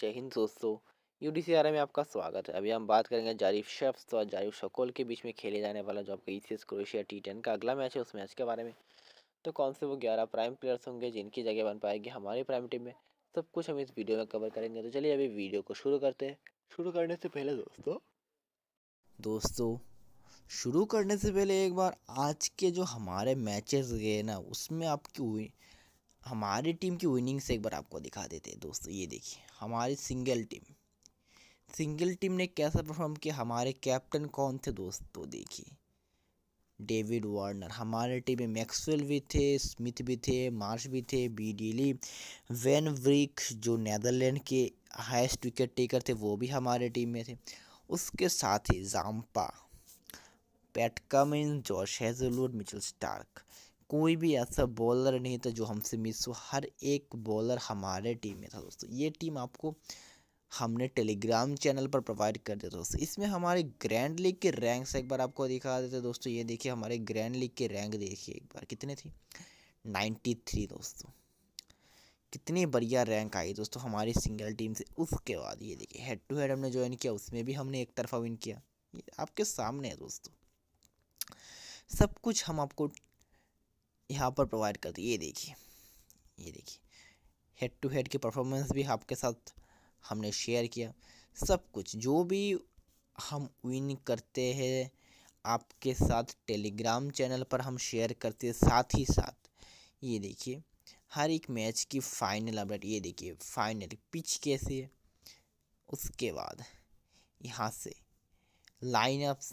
जय हिंद दोस्तों U D में आपका स्वागत है अभी हम बात करेंगे जारीफ शेफ्स और तो जारीफ शकोल के बीच में खेले जाने वाला जो आपका E e C Croatia T ten का अगला मैच है उस मैच के बारे में तो कौन से वो ग्यारह प्राइम प्लेयर्स होंगे जिनकी जगह बन पाएगी हमारी प्राइम टीम में सब कुछ हम इस वीडियो में कवर करेंगे तो चलिए अभी वीडियो को शुरू करते हैं शुरू करने से पहले दोस्तों दोस्तों शुरू करने से पहले एक बार आज के जो हमारे मैचेस गए ना उसमें आपकी हमारी टीम की विनिंग से एक बार आपको दिखा देते हैं दोस्तों ये देखिए हमारी सिंगल टीम सिंगल टीम ने कैसा परफॉर्म किया हमारे कैप्टन कौन थे दोस्तों देखिए डेविड वार्नर हमारे टीम में मैक्सवेल भी थे स्मिथ भी थे मार्श भी थे बी डीली वैन व्रिक जो नैदरलैंड के हाइस्ट विकेट टेकर थे वो भी हमारे टीम में थे उसके साथ ही Zampa Pat Cummins George Hazlewood Mitchell Starc कोई भी ऐसा बॉलर नहीं था जो हमसे मिस हो हर एक बॉलर हमारे टीम में था दोस्तों ये टीम आपको हमने टेलीग्राम चैनल पर प्रोवाइड कर दिया दोस्तों इसमें हमारे ग्रैंड लीग के रैंक्स एक बार आपको दिखा देते दोस्तों ये देखिए हमारे ग्रैंड लीग के रैंक देखिए एक बार कितने थे नाइन्टी थ्री दोस्तों कितनी बढ़िया रैंक आई दोस्तों हमारी सिंगल टीम से उसके बाद ये देखिए हेड टू हेड हमने ज्वाइन किया उसमें भी हमने एक तरफा विन किया ये आपके सामने है दोस्तों सब कुछ हम आपको यहाँ पर प्रोवाइड कर दी ये देखिए ये देखिए हेड टू हेड की परफॉर्मेंस भी आपके साथ हमने शेयर किया सब कुछ जो भी हम विन करते हैं आपके साथ टेलीग्राम चैनल पर हम शेयर करते हैं साथ ही साथ ये देखिए हर एक मैच की फाइनल अपडेट ये देखिए फाइनल पिच कैसी है उसके बाद यहाँ से लाइनअप्स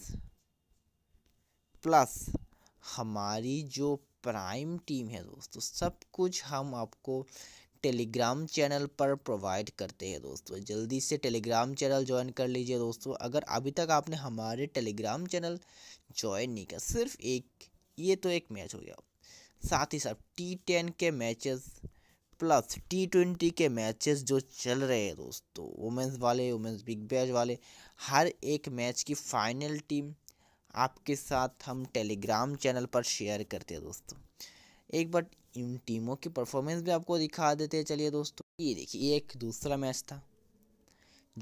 प्लस हमारी जो प्राइम टीम है दोस्तों सब कुछ हम आपको टेलीग्राम चैनल पर प्रोवाइड करते हैं दोस्तों जल्दी से टेलीग्राम चैनल ज्वाइन कर लीजिए दोस्तों अगर अभी तक आपने हमारे टेलीग्राम चैनल ज्वाइन नहीं किया सिर्फ एक ये तो एक मैच हो गया साथ ही साथ टी टेन के मैचेस प्लस टी ट्वेंटी के मैचेस जो चल रहे हैं दोस्तों वुमेंस वाले वुमेंस बिग बैच वाले हर एक मैच की फाइनल टीम आपके साथ हम टेलीग्राम चैनल पर शेयर करते हैं दोस्तों एक बार इन टीमों की परफॉर्मेंस भी आपको दिखा देते हैं चलिए दोस्तों ये देखिए एक दूसरा मैच था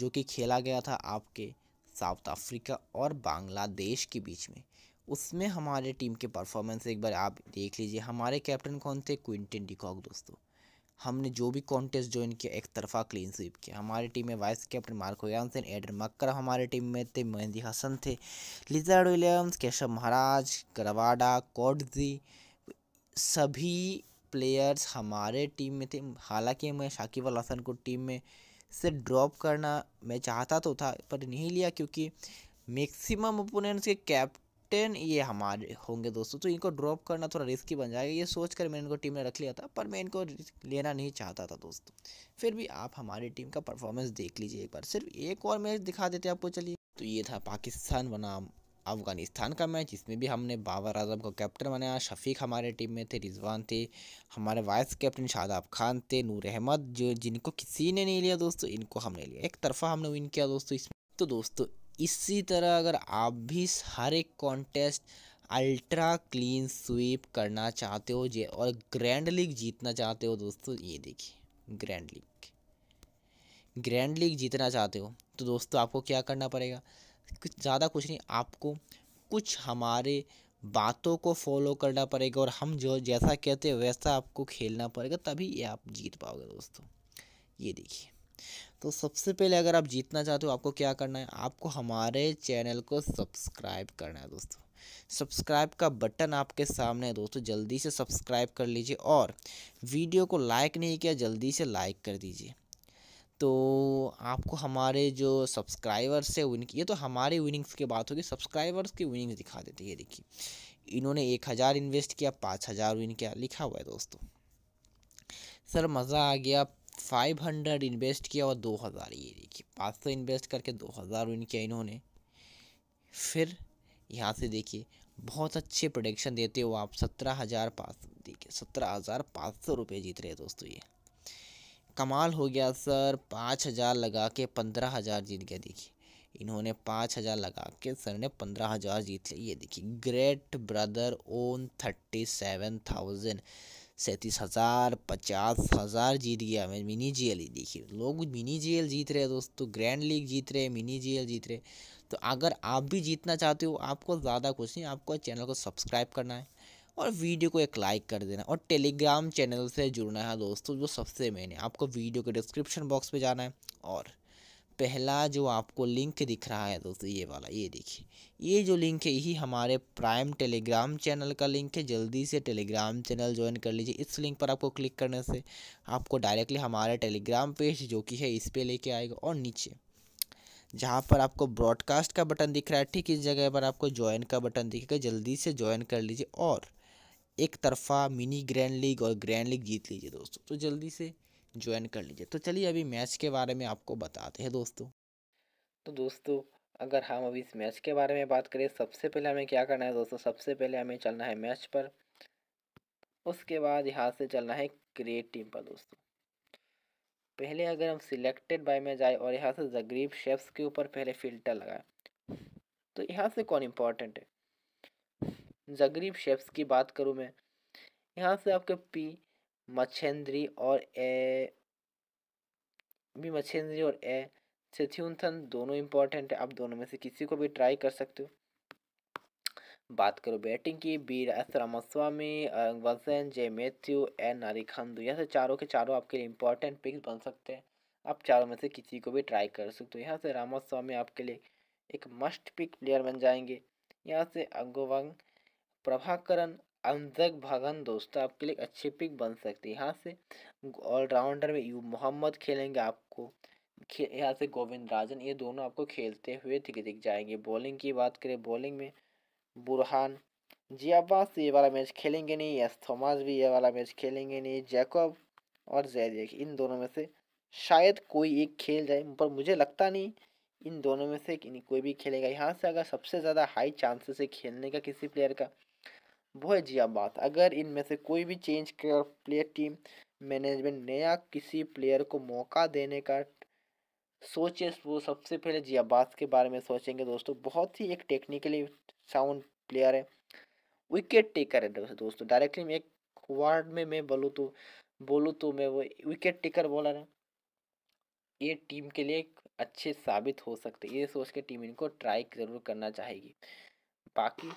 जो कि खेला गया था आपके साउथ अफ्रीका और बांग्लादेश के बीच में उसमें हमारे टीम के परफॉर्मेंस एक बार आप देख लीजिए हमारे कैप्टन कौन थे क्विंटन डिकॉक दोस्तों हमने जो भी कॉन्टेस्ट ज्वाइन किया एक तरफा क्लीन स्वीप किया हमारी टीम में vice captain Marco Jansen Aiden Markram हमारी टीम में थे मेहंदी हसन थे लिजार्ड विलियम्स केशव महाराज करवाडा कोडजी सभी प्लेयर्स हमारे टीम में थे हालांकि मैं शाकिब अल हसन को टीम में से ड्रॉप करना मैं चाहता तो था पर नहीं लिया क्योंकि मैक्सिमम ओपोनेंट्स के कैप टेन ये हमारे होंगे दोस्तों तो इनको ड्रॉप करना थोड़ा रिस्की बन जाएगा ये सोच कर मैंने इनको टीम में रख लिया था पर मैं इनको लेना नहीं चाहता था दोस्तों फिर भी आप हमारी टीम का परफॉर्मेंस देख लीजिए एक बार सिर्फ एक और मैच दिखा देते आपको चलिए तो ये था पाकिस्तान बनाम अफ़गानिस्तान का मैच इसमें भी हमने बाबर आजम को कैप्टन बनाया शफीक हमारे टीम में थे रिजवान थे हमारे वाइस कैप्टन शादाब खान थे नूर अहमद जो जिनको किसी ने नहीं लिया दोस्तों इनको हमने लिया एक तरफा हमने विन किया दोस्तों इसमें तो दोस्तों इसी तरह अगर आप भी हर एक कॉन्टेस्ट अल्ट्रा क्लीन स्वीप करना चाहते हो जे और ग्रैंड लीग जीतना चाहते हो दोस्तों ये देखिए ग्रैंड लीग ग्रैंड लीग जीतना चाहते हो तो दोस्तों आपको क्या करना पड़ेगा कुछ ज़्यादा कुछ नहीं आपको कुछ हमारे बातों को फॉलो करना पड़ेगा और हम जो जैसा कहते हैं वैसा आपको खेलना पड़ेगा तभी ये आप जीत पाओगे दोस्तों ये देखिए तो सबसे पहले अगर आप जीतना चाहते हो आपको क्या करना है आपको हमारे चैनल को सब्सक्राइब करना है दोस्तों सब्सक्राइब का बटन आपके सामने है दोस्तों जल्दी से सब्सक्राइब कर लीजिए और वीडियो को लाइक नहीं किया जल्दी से लाइक कर दीजिए तो आपको हमारे जो सब्सक्राइबर्स है उनकी ये तो हमारे विनिंग्स की बात होगी सब्सक्राइबर्स की विनिंग्स दिखा देते ये देखिए इन्होंने एक हज़ार इन्वेस्ट किया पाँच हज़ार विन किया लिखा हुआ है दोस्तों सर मज़ा आ गया फाइव हंड्रेड इन्वेस्ट किया और दो हज़ार ये देखिए पाँच सौ इन्वेस्ट करके दो हज़ार विन किया इन्होंने फिर यहाँ से देखिए बहुत अच्छे प्रोडक्शन देते हो आप सत्रह हज़ार पाँच देखिए सत्रह हज़ार पाँच सौ रुपये जीत रहे दोस्तों ये कमाल हो गया सर पाँच हज़ार लगा के पंद्रह हज़ार जीत गया देखिए इन्होंने पाँच हज़ार लगा के सर ने पंद्रह हज़ार जीत लिया ये देखिए great brother won thirty seven thousand सैंतीस हज़ार पचास हज़ार जीत गया मैं मिनी जी ही देखिए लोग मिनी जी जीत रहे दोस्तों ग्रैंड लीग जीत रहे मिनी जी जीत रहे तो अगर आप भी जीतना चाहते हो आपको ज़्यादा कुछ नहीं आपको चैनल को सब्सक्राइब करना है और वीडियो को एक लाइक कर देना और टेलीग्राम चैनल से जुड़ना है दोस्तों जो सबसे मेन है आपको वीडियो के डिस्क्रिप्शन बॉक्स पर जाना है और पहला जो आपको लिंक दिख रहा है दोस्तों ये वाला ये देखिए ये जो लिंक है यही हमारे प्राइम टेलीग्राम चैनल का लिंक है जल्दी से टेलीग्राम चैनल ज्वाइन कर लीजिए इस लिंक पर आपको क्लिक करने से आपको डायरेक्टली हमारे टेलीग्राम पेज जो कि है इस पर लेके आएगा और नीचे जहाँ पर आपको ब्रॉडकास्ट का बटन दिख रहा है ठीक इस जगह पर आपको ज्वाइन का बटन दिखेगा जल्दी से ज्वाइन कर लीजिए और एक तरफा मिनी ग्रैंड लीग और ग्रैंड लीग जीत लीजिए दोस्तों तो जल्दी से ज्वाइन कर लीजिए तो चलिए अभी मैच के बारे में आपको बताते हैं दोस्तों तो दोस्तों अगर हम अभी इस मैच के बारे में बात करें सबसे पहले हमें क्या करना है दोस्तों सबसे पहले हमें चलना है मैच पर उसके बाद यहाँ से चलना है क्रिएट टीम पर दोस्तों पहले अगर हम सिलेक्टेड बाय में जाए और यहाँ से जगरीब शेफ्स के ऊपर पहले फिल्टर लगाए तो यहाँ से कौन इम्पोर्टेंट है जगरीब शेफ्स की बात करूँ मैं यहाँ से आपके पी मछेन्द्री और ए भी मछेन्द्री और ए सेथ्यूनथन दोनों इंपॉर्टेंट है आप दोनों में से किसी को भी ट्राई कर सकते हो बात करो बैटिंग की बी एस रामास्वामी वजन जय मैथ्यू एन खानदू यहाँ से चारों के चारों आपके लिए इंपॉर्टेंट पिक्स बन सकते हैं आप चारों में से किसी को भी ट्राई कर सकते हो यहाँ से रामास्वामी आपके लिए एक मस्ट पिक प्लेयर बन जाएंगे यहाँ से अंगोवंग प्रभाकरण अंतक भगन दोस्तों आपके लिए अच्छी पिक बन सकती है यहाँ से ऑलराउंडर में यू मोहम्मद खेलेंगे आपको यहाँ से गोविंद राजन ये दोनों आपको खेलते हुए दिख दिख जाएंगे बॉलिंग की बात करें बॉलिंग में बुरहान जी अब्बास ये वाला मैच खेलेंगे नहीं यस थॉमस भी ये वाला मैच खेलेंगे नहीं जैकब और जैद इन दोनों में से शायद कोई एक खेल जाए पर मुझे लगता नहीं इन दोनों में से कोई भी खेलेगा यहाँ से अगर सबसे ज़्यादा हाई चांसेस है खेलने का किसी प्लेयर का वह जिया बात अगर इनमें से कोई भी चेंज कर प्लेयर टीम मैनेजमेंट नया किसी प्लेयर को मौका देने का सोचे वो सबसे पहले बात के बारे में सोचेंगे दोस्तों बहुत ही एक टेक्निकली साउंड प्लेयर है विकेट टेकर है दोस्तों डायरेक्टली मैं एक वर्ड में मैं बोलूँ तो बोलूँ तो मैं वो विकेट टेकर बोला है ये टीम के लिए अच्छे साबित हो सकते ये सोच के टीम इनको ट्राई ज़रूर करना चाहेगी बाकी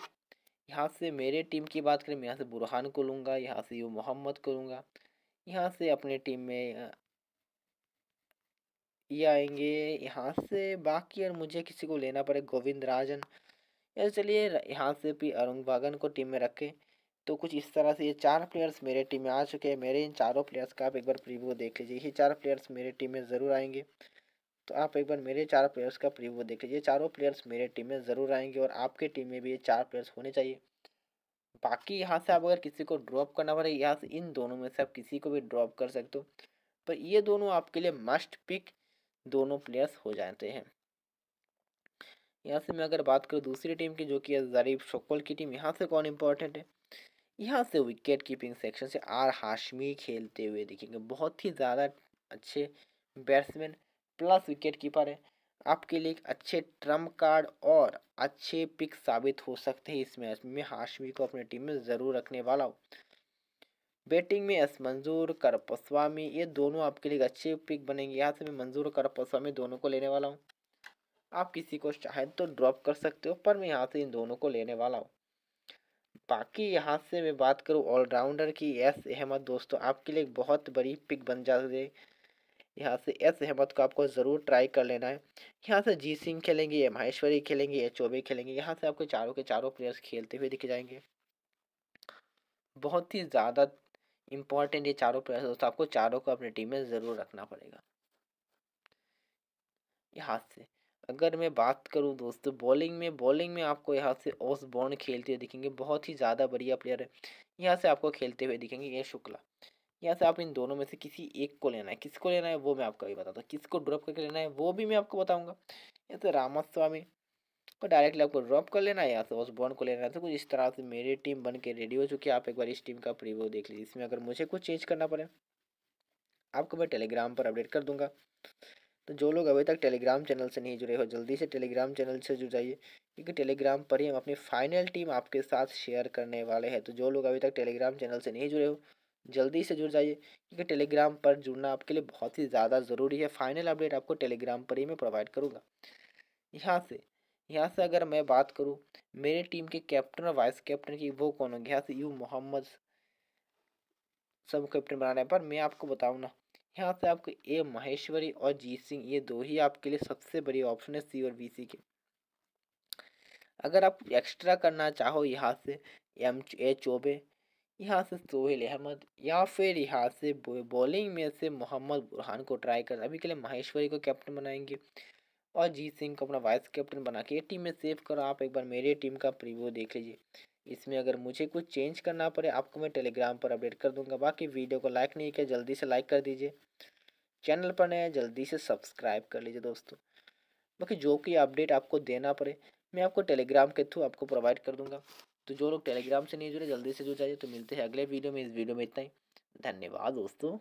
यहाँ से मेरे टीम की बात करें मैं यहाँ से बुरहान को लूँगा यहाँ से यू मोहम्मद को लूँगा यहाँ से अपने टीम में ये आएंगे यहाँ से बाकी और मुझे किसी को लेना पड़े गोविंद राजन या तो चलिए यहाँ से भी अरुण भागन को टीम में रखें तो कुछ इस तरह से ये चार प्लेयर्स मेरे टीम में आ चुके हैं मेरे इन चारों प्लेयर्स का आप एक बार प्रीव्यू देख लीजिए ये चार प्लेयर्स मेरे टीम में ज़रूर आएंगे तो आप एक बार मेरे चार प्लेयर्स का प्रीव्यू देख लीजिए चारों प्लेयर्स मेरे टीम में ज़रूर आएंगे और आपके टीम में भी ये चार प्लेयर्स होने चाहिए बाकी यहाँ से आप अगर किसी को ड्रॉप करना पड़े यहाँ से इन दोनों में से आप किसी को भी ड्रॉप कर सकते हो पर तो ये दोनों आपके लिए मस्ट पिक दोनों प्लेयर्स हो जाते हैं यहाँ से मैं अगर बात करूँ दूसरी टीम की जो कि ज़रीफ शोकोल की टीम यहाँ से कौन इम्पोर्टेंट है यहाँ से विकेट कीपिंग सेक्शन से आर हाशमी खेलते हुए दिखेंगे बहुत ही ज़्यादा अच्छे बैट्समैन प्लस विकेट कीपर है आपके लिए एक अच्छे ट्रम्प कार्ड और अच्छे पिक साबित हो सकते हैं इस मैच में हाशमी को अपनी टीम में ज़रूर रखने वाला हूँ बैटिंग में एस मंजूर कर पस्वामी ये दोनों आपके लिए अच्छे पिक बनेंगे यहाँ से मैं मंजूर कर पस्वामी दोनों को लेने वाला हूँ आप किसी को चाहे तो ड्रॉप कर सकते हो पर मैं यहाँ से इन दोनों को लेने वाला हूँ बाकी यहाँ से मैं बात करूँ ऑलराउंडर की एस अहमद दोस्तों आपके लिए एक बहुत बड़ी पिक बन जाते यहाँ से एस अहमद को आपको ज़रूर ट्राई कर लेना है यहाँ से जी सिंह खेलेंगे ये माहेश्वरी खेलेंगे ये चौबे खेलेंगे यहाँ से आपको चारों के चारों प्लेयर्स खेलते हुए दिखे जाएंगे बहुत ही ज़्यादा इम्पोर्टेंट ये चारों प्लेयर्स दोस्तों आपको चारों को अपनी टीम में ज़रूर रखना पड़ेगा यहाँ से अगर मैं बात करूं दोस्तों बॉलिंग में बॉलिंग में आपको यहाँ से ओस बॉन्ड खेलते हुए दिखेंगे बहुत ही ज़्यादा बढ़िया प्लेयर है यहाँ से आपको खेलते हुए दिखेंगे ये शुक्ला यहाँ से आप इन दोनों में से किसी एक को लेना है किसको लेना है वो मैं आपको अभी बताता हूँ किसको ड्रॉप करके लेना है वो भी मैं आपको बताऊँगा यहाँ से रामास्वामी को डायरेक्टली आपको ड्रॉप कर लेना है या से उस बॉन्ड को लेना है तो कुछ इस तरह से मेरी टीम बन के रेडी हो चुकी है आप एक बार इस टीम का प्रीव्यू देख लीजिए इसमें अगर मुझे कुछ चेंज करना पड़े आपको मैं टेलीग्राम पर अपडेट कर दूंगा तो जो लोग अभी तक टेलीग्राम चैनल से नहीं जुड़े हो जल्दी से टेलीग्राम चैनल से जुड़ जाइए क्योंकि टेलीग्राम पर ही हम अपनी फाइनल टीम आपके साथ शेयर करने वाले हैं तो जो लोग अभी तक टेलीग्राम चैनल से नहीं जुड़े हो जल्दी से जुड़ जाइए क्योंकि टेलीग्राम पर जुड़ना आपके लिए बहुत ही ज़्यादा ज़रूरी है फाइनल अपडेट आपको टेलीग्राम पर ही मैं प्रोवाइड करूँगा यहाँ से यहाँ से अगर मैं बात करूँ मेरे टीम के कैप्टन और वाइस कैप्टन की वो कौन होंगे यहाँ से यू मोहम्मद सब कैप्टन बनाने पर मैं आपको बताऊँ ना यहाँ से आपको ए महेश्वरी और जीत सिंह ये दो ही आपके लिए सबसे बड़ी ऑप्शन है सी और बी सी के अगर आप एक्स्ट्रा करना चाहो यहाँ से एम ए चौबे यहाँ से सोहेल अहमद या फिर यहाँ से बॉलिंग में से मोहम्मद बुरहान को ट्राई कर अभी के लिए माहेश्वरी को कैप्टन बनाएंगे और जीत सिंह को अपना वाइस कैप्टन बना के टीम में सेव करो आप एक बार मेरे टीम का प्रीव्यू देख लीजिए इसमें अगर मुझे कुछ चेंज करना पड़े आपको मैं टेलीग्राम पर अपडेट कर दूंगा बाकी वीडियो को लाइक नहीं किया जल्दी से लाइक कर दीजिए चैनल पर नया जल्दी से सब्सक्राइब कर लीजिए दोस्तों बाकी जो कि अपडेट आपको देना पड़े मैं आपको टेलीग्राम के थ्रू आपको प्रोवाइड कर दूंगा तो जो लोग टेलीग्राम से नहीं जुड़े जल्दी से जुड़ जाइए तो मिलते हैं अगले वीडियो में इस वीडियो में इतना ही धन्यवाद दोस्तों